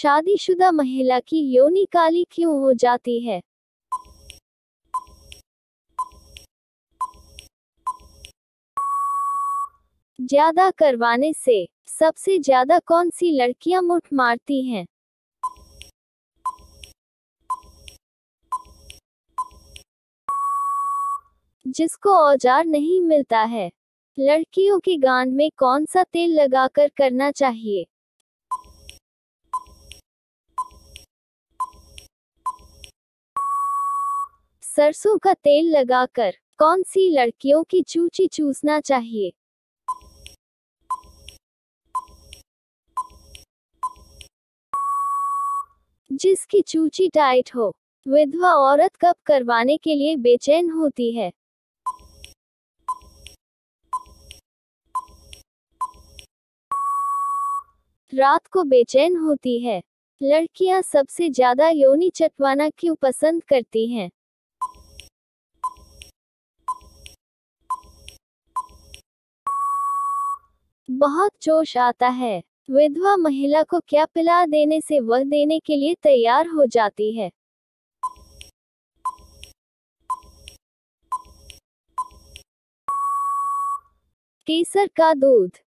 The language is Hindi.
शादीशुदा महिला की योनि काली क्यों हो जाती है ज्यादा करवाने से सबसे ज्यादा कौन सी लड़कियां मुठ मारती हैं जिसको औजार नहीं मिलता है लड़कियों के गान में कौन सा तेल लगाकर करना चाहिए सरसों का तेल लगाकर कौन सी लड़कियों की चूची चूसना चाहिए जिसकी चूची टाइट हो विधवा औरत कब करवाने के लिए बेचैन होती है रात को बेचैन होती है लड़कियां सबसे ज्यादा योनि चटवाना क्यों पसंद करती हैं बहुत जोश आता है विधवा महिला को क्या पिला देने से वह देने के लिए तैयार हो जाती है केसर का दूध